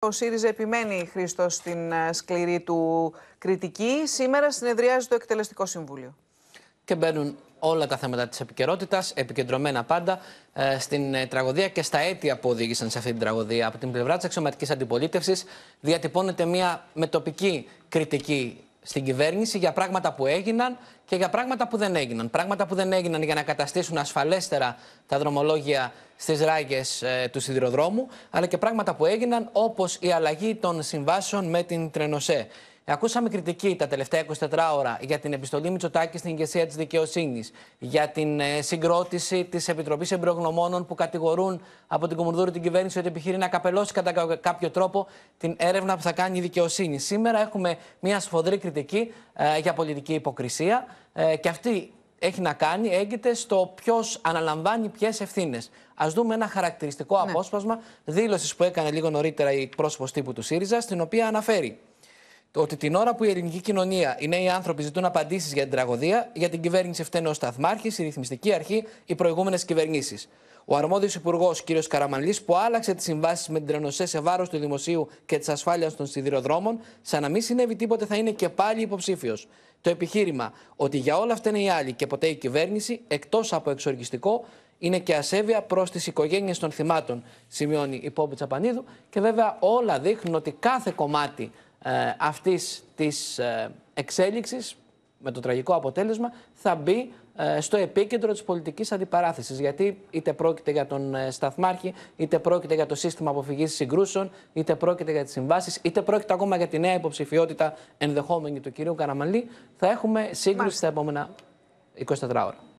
Ο ΣΥΡΙΖΑ επιμένει, Χρήστος, στην ε, σκληρή του κριτική. Σήμερα συνεδριάζει το Εκτελεστικό Συμβούλιο. Και μπαίνουν όλα τα θέματα της επικαιρότητας, επικεντρωμένα πάντα ε, στην ε, τραγωδία και στα αίτια που οδήγησαν σε αυτή την τραγωδία. Από την πλευρά της αξιωματικής αντιπολίτευσης, διατυπώνεται μια μετοπική κριτική στην κυβέρνηση για πράγματα που έγιναν και για πράγματα που δεν έγιναν. Πράγματα που δεν έγιναν για να καταστήσουν ασφαλέστερα τα δρομολόγια στις ράγες ε, του σιδηροδρόμου, αλλά και πράγματα που έγιναν όπως η αλλαγή των συμβάσεων με την Τρενοσέ. Ακούσαμε κριτική τα τελευταία 24 ώρα για την επιστολή Μητσοτάκη στην ηγεσία της δικαιοσύνης, για την ε, συγκρότηση της Επιτροπής Εμπρογνωμόνων που κατηγορούν από την Κομμουνδούρη την κυβέρνηση ότι επιχειρεί να καπελώσει κατά κάποιο τρόπο την έρευνα που θα κάνει η δικαιοσύνη. Σήμερα έχουμε μια σφοδρή κριτική ε, για πολιτική υποκρισία και αυτή έχει να κάνει έγκυται στο ποιος αναλαμβάνει ποιες ευθύνες. Ας δούμε ένα χαρακτηριστικό ναι. απόσπασμα δήλωσης που έκανε λίγο νωρίτερα η πρόσωπο τύπου του ΣΥΡΙΖΑ, στην οποία αναφέρει ότι την ώρα που η ελληνική κοινωνία, οι νέοι άνθρωποι ζητούν απαντήσεις για την τραγωδία, για την κυβέρνηση φταίνει ο Σταθμάρχης, η ρυθμιστική αρχή, οι προηγούμενες κυβερνήσεις. Ο αρμόδιος υπουργός κ. Καραμαλής, που άλλαξε τις συμβάσεις με την Τρενοσέ σε βάρος του δημοσίου και της ασφάλειας των σιδηροδρόμων, σαν να μην συνέβη τίποτε, θα είναι και πάλι υποψήφιος το επιχείρημα ότι για όλα αυτά είναι οι άλλοι και ποτέ η κυβέρνηση, εκτός από εξοργιστικό, είναι και ασέβεια προς τις οικογένειες των θυμάτων, σημειώνει η Πόμπη Τσαπανίδου. Και βέβαια όλα δείχνουν ότι κάθε κομμάτι ε, αυτής της ε, εξέλιξης με το τραγικό αποτέλεσμα θα μπει ε, στο επίκεντρο της πολιτικής αντιπαράθεσης. Γιατί είτε πρόκειται για τον ε, Σταθμάρχη, είτε πρόκειται για το σύστημα αποφυγής συγκρούσεων, είτε πρόκειται για τις συμβάσεις, είτε πρόκειται ακόμα για τη νέα υποψηφιότητα ενδεχόμενη του κυρίου Καραμαλή, θα έχουμε σύγκρουση τα στα επόμενα 24 ώρα.